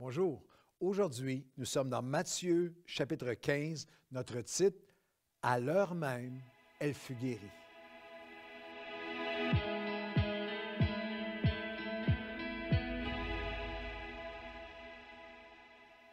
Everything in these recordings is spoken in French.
Bonjour. Aujourd'hui, nous sommes dans Matthieu chapitre 15, notre titre À l'heure même, elle fut guérie.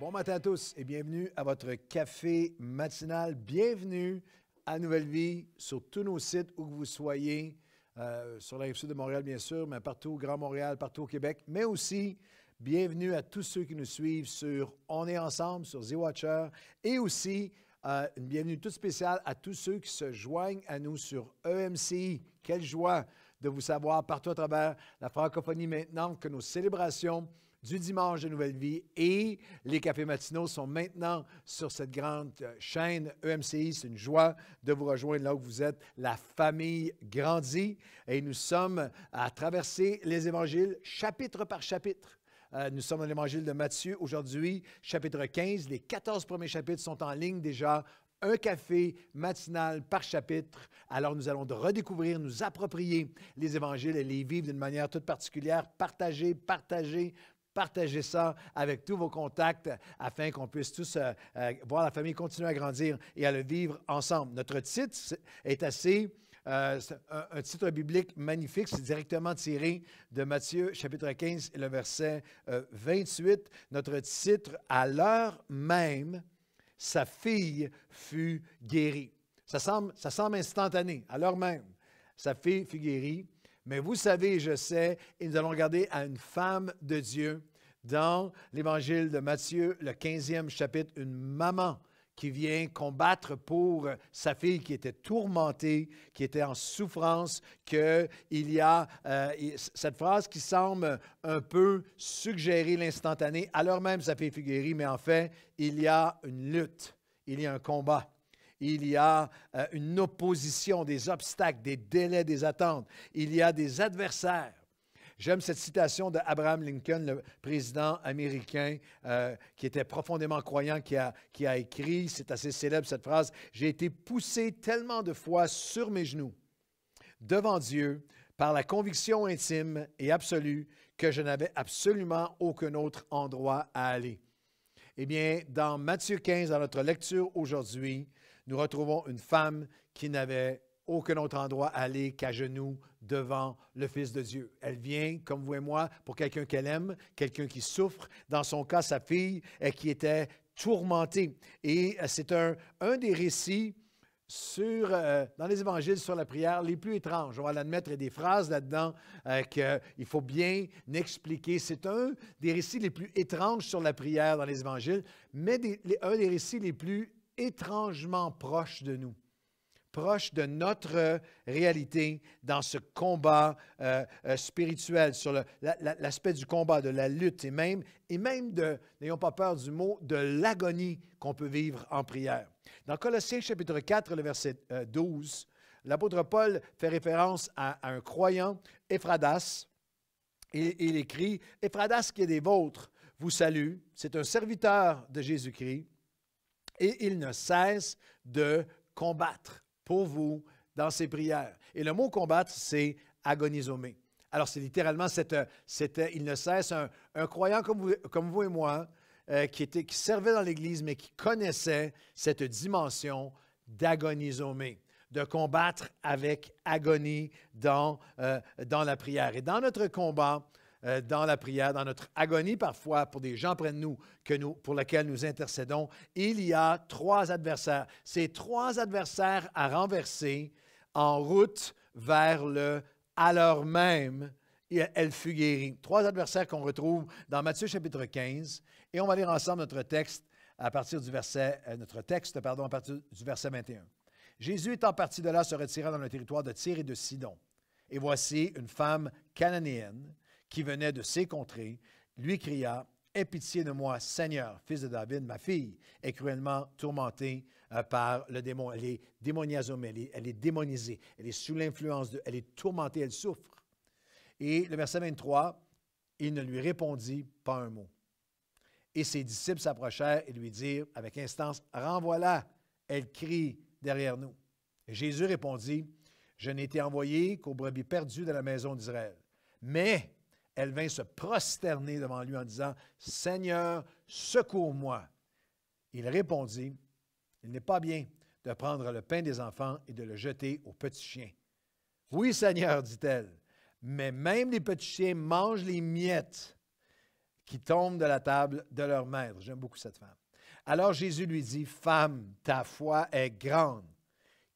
Bon matin à tous et bienvenue à votre café matinal. Bienvenue à Nouvelle Vie sur tous nos sites où que vous soyez, euh, sur la rive de Montréal bien sûr, mais partout au Grand Montréal, partout au Québec, mais aussi Bienvenue à tous ceux qui nous suivent sur On est ensemble, sur The Watcher, et aussi euh, une bienvenue toute spéciale à tous ceux qui se joignent à nous sur EMCI. Quelle joie de vous savoir partout à travers la francophonie maintenant que nos célébrations du dimanche de Nouvelle Vie et les cafés matinaux sont maintenant sur cette grande euh, chaîne EMCI. C'est une joie de vous rejoindre là où vous êtes. La famille grandit et nous sommes à traverser les évangiles chapitre par chapitre. Euh, nous sommes dans l'évangile de Matthieu. Aujourd'hui, chapitre 15. Les 14 premiers chapitres sont en ligne déjà. Un café matinal par chapitre. Alors, nous allons redécouvrir, nous approprier les évangiles et les vivre d'une manière toute particulière. Partager, partager, partagez ça avec tous vos contacts afin qu'on puisse tous euh, euh, voir la famille continuer à grandir et à le vivre ensemble. Notre titre est assez euh, un, titre biblique magnifique, c'est directement tiré de Matthieu chapitre 15 et le verset 28. Euh, Notre titre, à l'heure même, sa fille fut guérie. Ça semble, ça semble instantané, à l'heure même. Sa fille fut guérie. Mais vous savez, je sais, et nous allons regarder à une femme de Dieu dans l'évangile de Matthieu, le 15e chapitre, une maman qui vient combattre pour sa fille qui était tourmentée, qui était en souffrance, qu'il y a euh, cette phrase qui semble un peu suggérer l'instantané. Alors même, sa fille fut mais en fait, il y a une lutte, il y a un combat. Il y a euh, une opposition, des obstacles, des délais, des attentes. Il y a des adversaires. J'aime cette citation d'Abraham Lincoln, le président américain euh, qui était profondément croyant, qui a, qui a écrit, c'est assez célèbre cette phrase, J'ai été poussé tellement de fois sur mes genoux devant Dieu par la conviction intime et absolue que je n'avais absolument aucun autre endroit à aller. Eh bien, dans Matthieu 15, dans notre lecture aujourd'hui, nous retrouvons une femme qui n'avait aucun autre endroit aller qu'à genoux devant le Fils de Dieu. Elle vient, comme vous et moi, pour quelqu'un qu'elle aime, quelqu'un qui souffre, dans son cas sa fille, qui était tourmentée. Et euh, c'est un, un des récits sur, euh, dans les évangiles sur la prière les plus étranges. On va l'admettre, il y a des phrases là-dedans euh, qu'il faut bien expliquer. C'est un des récits les plus étranges sur la prière dans les évangiles, mais un des récits les plus étrangement proches de nous proche de notre euh, réalité dans ce combat euh, euh, spirituel, sur l'aspect du combat, de la lutte et même, et même de, n'ayons pas peur du mot, de l'agonie qu'on peut vivre en prière. Dans Colossiens chapitre 4, le verset 12, l'apôtre Paul fait référence à, un croyant, Ephradas, et il écrit, Ephradas qui est des vôtres vous salue, c'est un serviteur de Jésus-Christ, et il ne cesse de combattre pour vous dans ses prières. Et le mot combattre, c'est agonisomé. Alors, c'est littéralement, cette, euh, euh, il ne cesse un, croyant comme vous, comme vous, et moi, euh, qui, était, qui servait dans l'Église, mais qui connaissait cette dimension d'agonisomé, de combattre avec agonie dans, dans la prière. Et dans notre combat, euh, dans la prière, dans notre agonie parfois pour des gens près de nous, que nous pour lesquels nous intercédons, il y a trois adversaires. Ces trois adversaires à renverser en route vers le à l'heure même, elle fut guérie. Trois adversaires qu'on retrouve dans Matthieu chapitre 15. Et on va lire ensemble notre texte à partir du verset, euh, notre texte, pardon, à partir du verset 21. Jésus étant parti de là se retira dans le territoire de Tyr et de Sidon. Et voici une femme cananéenne qui venait de ses contrées, lui cria Aie pitié de moi, Seigneur, fils de David, ma fille est cruellement tourmentée euh, par le démon. Elle est démoniazomée, elle est, démonisée, elle est sous l'influence de. Elle est tourmentée, elle souffre. Et le verset 23, il ne lui répondit pas un mot. Et ses disciples s'approchèrent et lui dirent avec instance Renvoie-la, elle crie derrière nous. Jésus répondit Je n'ai été envoyé qu'aux brebis perdus de la maison d'Israël. Mais elle vint se prosterner devant lui en disant, Seigneur, secours-moi. Il répondit, Il n'est pas bien de prendre le pain des enfants et de le jeter aux petits chiens. Oui, Seigneur, dit-elle, mais même les petits chiens mangent les miettes qui tombent de la table de leur maître. J'aime beaucoup cette femme. Alors Jésus lui dit, Femme, ta foi est grande,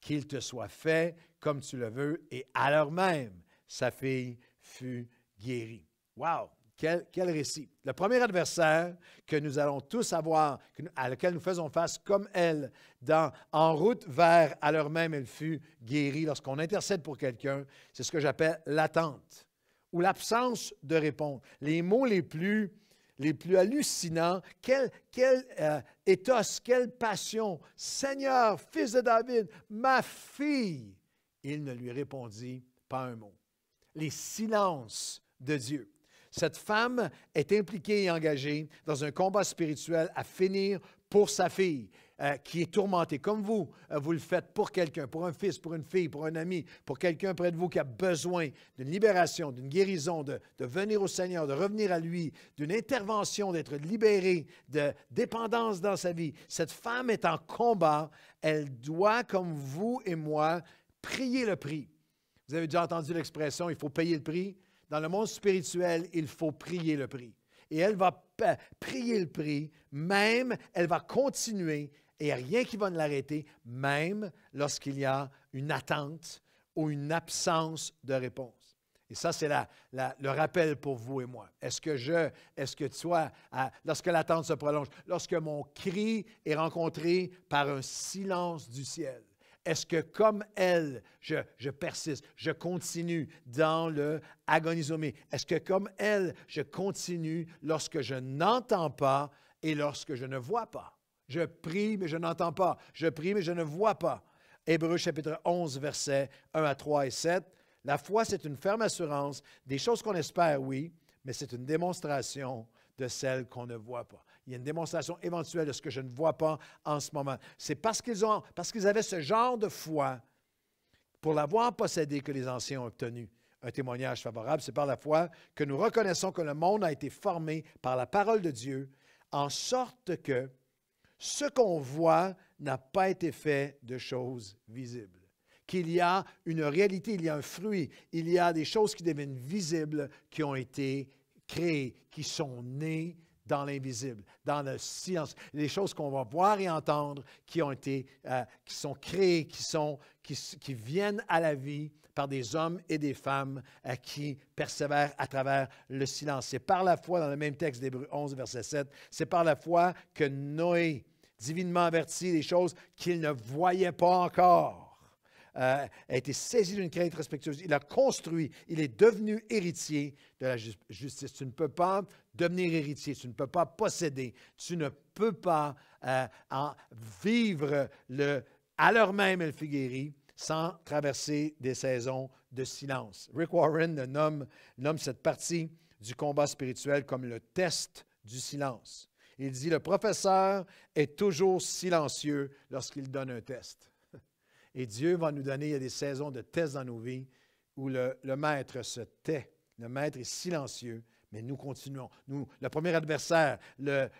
qu'il te soit fait comme tu le veux, et alors même, sa fille fut guérie. Wow! Quel, récit. Le premier adversaire que nous allons tous avoir, à lequel nous faisons face comme elle, dans, en route vers à l'heure même, elle fut guérie lorsqu'on intercède pour quelqu'un, c'est ce que j'appelle l'attente ou l'absence de réponse. Les mots les plus, les plus hallucinants, quel, quel euh, quelle passion. Seigneur, fils de David, ma fille. Il ne lui répondit pas un mot. Les silences de Dieu. Cette femme est impliquée et engagée dans un combat spirituel à finir pour sa fille euh, qui est tourmentée, comme vous, euh, vous le faites pour quelqu'un, pour un fils, pour une fille, pour un ami, pour quelqu'un près de vous qui a besoin d'une libération, d'une guérison, de, venir au Seigneur, de revenir à lui, d'une intervention, d'être libéré, de dépendance dans sa vie. Cette femme est en combat, elle doit, comme vous et moi, prier le prix. Vous avez déjà entendu l'expression, il faut payer le prix. Dans le monde spirituel, il faut prier le prix. Et elle va prier le prix, même, elle va continuer, et il n'y a rien qui va ne l'arrêter, même lorsqu'il y a une attente ou une absence de réponse. Et ça, c'est le rappel pour vous et moi. Est-ce que je, est-ce que toi, lorsque l'attente se prolonge, lorsque mon cri est rencontré par un silence du ciel, est-ce que comme elle, je, persiste, je continue dans le agonisomé? Est-ce que comme elle, je continue lorsque je n'entends pas et lorsque je ne vois pas? Je prie, mais je n'entends pas. Je prie, mais je ne vois pas. Hébreux chapitre 11, versets 1 à 3 et 7. La foi, c'est une ferme assurance des choses qu'on espère, oui, mais c'est une démonstration de celles qu'on ne voit pas. Il y a une démonstration éventuelle de ce que je ne vois pas en ce moment. C'est parce qu'ils ont, parce qu'ils avaient ce genre de foi pour l'avoir possédé que les anciens ont obtenu un témoignage favorable. C'est par la foi que nous reconnaissons que le monde a été formé par la parole de Dieu, en sorte que ce qu'on voit n'a pas été fait de choses visibles qu'il y a une réalité, il y a un fruit, il y a des choses qui deviennent visibles, qui ont été créées, qui sont nées dans l'invisible, dans le silence, les choses qu'on va voir et entendre qui ont été, euh, qui sont créées, qui, sont, qui, viennent à la vie par des hommes et des femmes à euh, qui persévèrent à travers le silence. C'est par la foi, dans le même texte d'Hébreu 11, verset 7, c'est par la foi que Noé, divinement averti les choses qu'il ne voyait pas encore, euh, a été saisi d'une crainte respectueuse. Il a construit, il est devenu héritier de la justice. Tu ne peux pas devenir héritier, tu ne peux pas posséder, tu ne peux pas euh, vivre le, à l'heure même El Figueri sans traverser des saisons de silence. Rick Warren nomme cette partie du combat spirituel comme le test du silence. Il dit, le professeur est toujours silencieux lorsqu'il donne un test. Et Dieu va nous donner, des saisons de thèse dans nos vies où le, maître se tait, le maître est silencieux, mais nous continuons. Nous, le premier adversaire,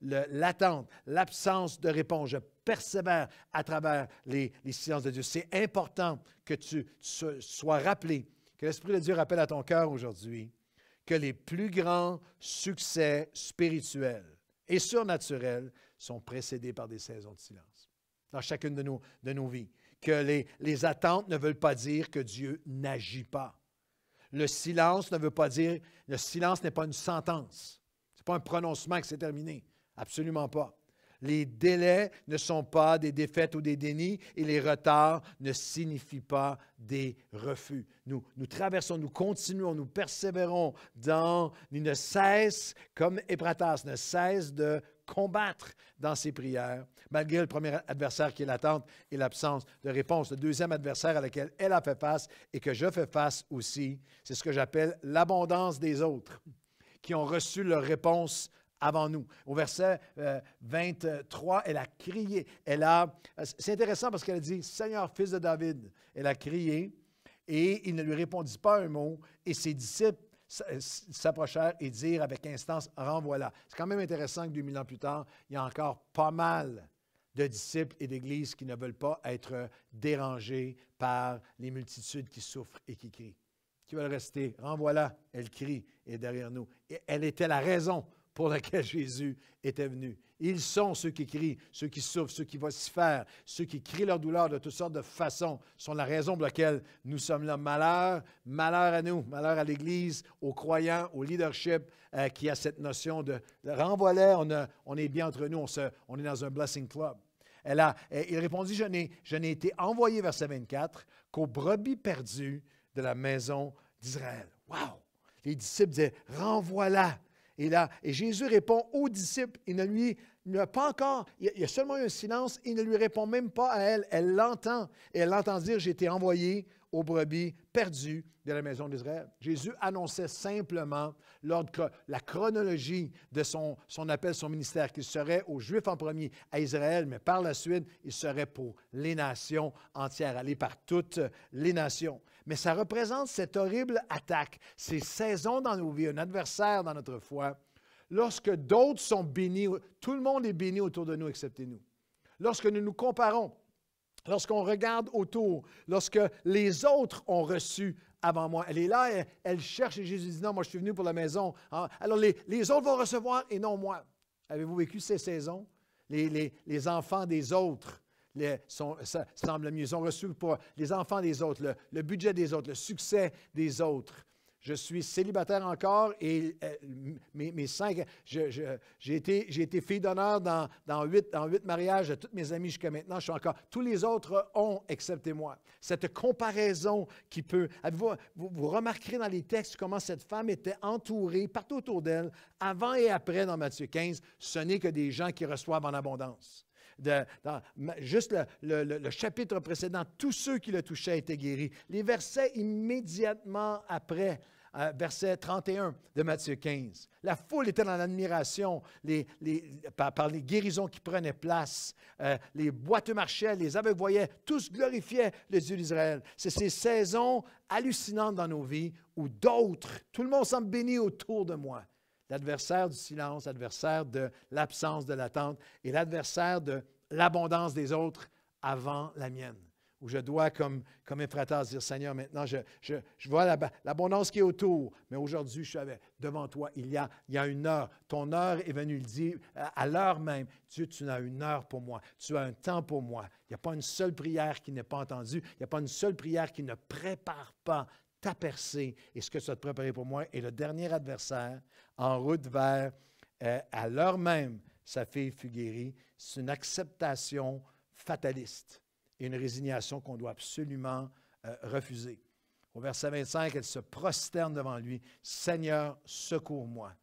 l'attente, l'absence de réponse, je persévère à travers les, silences de Dieu. C'est important que tu, sois rappelé, que l'Esprit de Dieu rappelle à ton cœur aujourd'hui que les plus grands succès spirituels et surnaturels sont précédés par des saisons de silence dans chacune de nos vies que les, attentes ne veulent pas dire que Dieu n'agit pas. Le silence ne veut pas dire, le silence n'est pas une sentence. Ce n'est pas un prononcement que c'est terminé. Absolument pas. Les délais ne sont pas des défaites ou des dénis et les retards ne signifient pas des refus. Nous, nous traversons, nous continuons, nous persévérons dans, une cesse, comme Ebratas, ne cesse de combattre dans ses prières, malgré le premier adversaire qui est l'attente et l'absence de réponse. Le deuxième adversaire à laquelle elle a fait face et que je fais face aussi, c'est ce que j'appelle l'abondance des autres qui ont reçu leur réponse avant nous. Au verset 23, euh, elle a crié. Elle a, c'est intéressant parce qu'elle a dit, Seigneur, fils de David. Elle a crié et il ne lui répondit pas un mot. Et ses disciples euh, s'approchèrent et dirent avec instance, renvoie-la. C'est quand même intéressant que 2000 ans plus tard, il y a encore pas mal de disciples et d'églises qui ne veulent pas être dérangés par les multitudes qui souffrent et qui crient. Qui veulent rester, renvoie-la, elle crie, et derrière nous. Et elle était la raison pour laquelle Jésus était venu. Ils sont ceux qui crient, ceux qui souffrent, ceux qui vocifèrent, ceux qui crient leur douleur de toutes sortes de façons, sont la raison pour laquelle nous sommes là. Malheur, malheur à nous, malheur à l'Église, aux croyants, au leadership euh, qui a cette notion de, renvoie-les, on, on est bien entre nous, on, est dans un blessing club. Elle a, il répondit, je n'ai, je n'ai été envoyé, verset 24, qu'aux brebis perdu de la maison d'Israël. Wow! Les disciples disaient, renvoie-la. Et, là, et Jésus répond aux disciples. Il ne lui pas encore, il y a seulement un silence. Il ne lui répond même pas à elle. Elle l'entend. Et elle l'entend dire J'ai été envoyé aux brebis perdues de la maison d'Israël. Jésus annonçait simplement lors de la chronologie de son, son appel, son ministère, qu'il serait aux Juifs en premier, à Israël, mais par la suite, il serait pour les nations entières, aller par toutes les nations. Mais ça représente cette horrible attaque, ces saisons dans nos vies, un adversaire dans notre foi. Lorsque d'autres sont bénis, tout le monde est béni autour de nous, excepté nous. Lorsque nous nous comparons, lorsqu'on regarde autour, lorsque les autres ont reçu avant moi. Elle est là, elle, cherche et Jésus dit non, moi je suis venu pour la maison. Ah, alors les, autres vont recevoir et non moi. Avez-vous vécu ces saisons? les enfants des autres les, ça semble mieux. Ils ont reçu pour les enfants des autres, le, budget des autres, le succès des autres. Je suis célibataire encore et euh, mes, cinq. J'ai été, fille d'honneur dans, dans, huit, mariages de toutes mes amies jusqu'à maintenant. Je suis encore. Tous les autres ont, excepté moi. Cette comparaison qui peut. vous remarquerez dans les textes comment cette femme était entourée partout autour d'elle, avant et après dans Matthieu 15. Ce n'est que des gens qui reçoivent en abondance dans juste le, chapitre précédent, tous ceux qui le touchaient étaient guéris. Les versets immédiatement après, euh, verset 31 de Matthieu 15. La foule était dans l'admiration par, les guérisons qui prenaient place. Euh, les boiteux marchaient, les aveugles voyaient, tous glorifiaient le Dieu d'Israël. C'est ces saisons hallucinantes dans nos vies où d'autres, tout le monde semble béni autour de moi, l'adversaire du silence, l'adversaire de l'absence de l'attente et l'adversaire de l'abondance des autres avant la mienne. Où je dois, comme, comme Ephrata, dire Seigneur, maintenant, je, je, je vois l'abondance qui est autour, mais aujourd'hui, je suis devant toi. Il y, a, il y a une heure. Ton heure est venue. Il dire à l'heure même Dieu, tu n'as une heure pour moi. Tu as un temps pour moi. Il n'y a pas une seule prière qui n'est pas entendue. Il n'y a pas une seule prière qui ne prépare pas ta percée et ce que tu as préparé pour moi. Et le dernier adversaire, en route vers, euh, à l'heure même, sa fille fut guérie. C'est une acceptation fataliste et une résignation qu'on doit absolument euh, refuser. Au verset 25, elle se prosterne devant lui. Seigneur, secours-moi.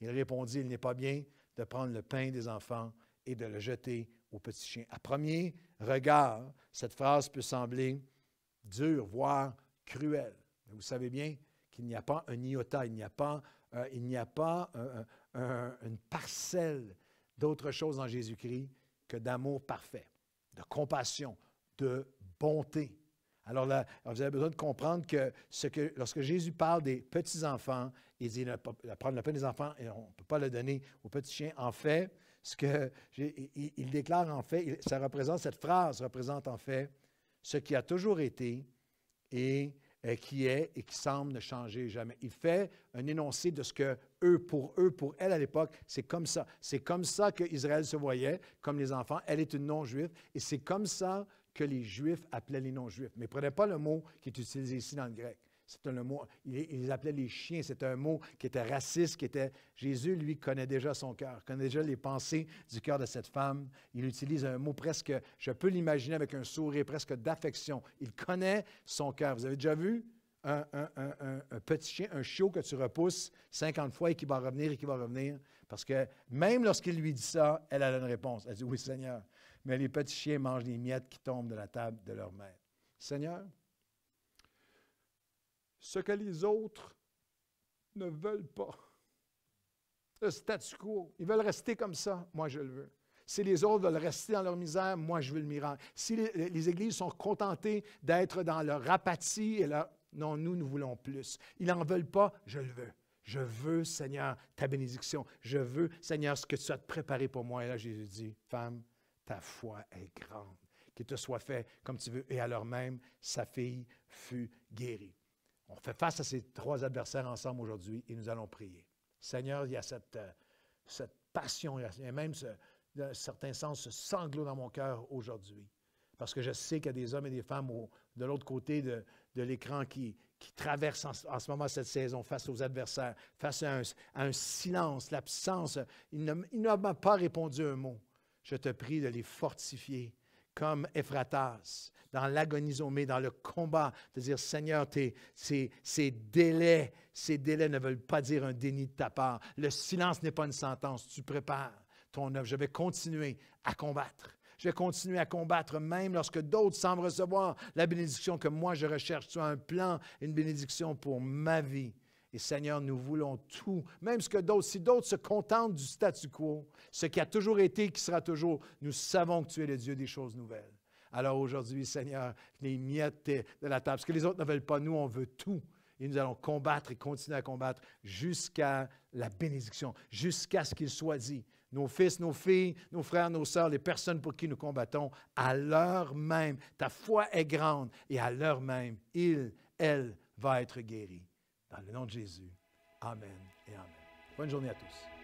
Il répondit, il n'est pas bien de prendre le pain des enfants et de le jeter aux petits chiens. » À premier regard, cette phrase peut sembler dure, voire cruelle. Vous savez bien qu'il n'y a pas un iota, il n'y a pas, euh, euh, euh, une parcelle d'autre chose en Jésus-Christ que d'amour parfait, de compassion, de bonté. Alors vous avez besoin de comprendre que, lorsque Jésus parle des petits-enfants, il dit prendre le des enfants et on ne peut pas le donner aux petits chiens. En fait, ce que déclare en fait, ça représente, cette phrase représente en fait ce qui a toujours été et euh, qui est et qui semble ne changer jamais. Il fait un énoncé de ce que eux, pour eux, pour elle à l'époque, c'est comme ça. C'est comme ça que Israël se voyait, comme les enfants. Elle est une non-juive et c'est comme ça que les Juifs appelaient les non-juifs. Mais prenez pas le mot qui est utilisé ici dans le grec. C'est un mot, il, les appelait les chiens. C'est un mot qui était raciste, qui était. Jésus, lui, connaît déjà son cœur, connaît déjà les pensées du cœur de cette femme. Il utilise un mot presque, je peux l'imaginer avec un sourire presque d'affection. Il connaît son cœur. Vous avez déjà vu un, un, un, un, petit chien, un chiot que tu repousses 50 fois et qui va revenir et qui va revenir? Parce que même lorsqu'il lui dit ça, elle a une réponse. Elle dit Oui, Seigneur. Mais les petits chiens mangent les miettes qui tombent de la table de leur maître. Seigneur, ce que les autres ne veulent pas. Le statu quo. Ils veulent rester comme ça. Moi, je le veux. Si les autres veulent rester dans leur misère, moi, je veux le miracle. Si les, églises sont contentées d'être dans leur apathie et Non, nous, nous voulons plus. Ils n'en veulent pas, je le veux. Je veux, Seigneur, ta bénédiction. Je veux, Seigneur, ce que tu as préparé pour moi. Et là, Jésus dit Femme, ta foi est grande. Qu'il te soit fait comme tu veux. Et alors même, sa fille fut guérie. On fait face à ces trois adversaires ensemble aujourd'hui et nous allons prier. Seigneur, il y a cette, euh, passion, il y a même ce, un certain sens ce sanglot dans mon cœur aujourd'hui. Parce que je sais qu'il y a des hommes et des femmes de l'autre côté de, l'écran qui, traversent en, ce moment cette saison face aux adversaires, face à un, à un silence, l'absence. Ils n'ont pas répondu un mot. Je te prie de les fortifier, comme Ephratas, dans mais dans le combat, de dire Seigneur, ces, délais, ces délais ne veulent pas dire un déni de ta part. Le silence n'est pas une sentence. Tu prépares ton œuvre. Je vais continuer à combattre. Je vais continuer à combattre même lorsque d'autres semblent recevoir la bénédiction que moi je recherche. Tu un plan, une bénédiction pour ma vie. Et Seigneur, nous voulons tout, même ce que d'autres, si d'autres se contentent du statu quo, ce qui a toujours été et qui sera toujours, nous savons que tu es le Dieu des choses nouvelles. Alors aujourd'hui, Seigneur, les miettes de la table, ce que les autres ne veulent pas, nous, on veut tout. Et nous allons combattre et continuer à combattre jusqu'à la bénédiction, jusqu'à ce qu'il soit dit. Nos fils, nos filles, nos frères, nos sœurs, les personnes pour qui nous combattons, à l'heure même, ta foi est grande et à l'heure même, il, elle, va être guérie. Dans le nom de Jésus. Amen et Amen. Bonne journée à tous.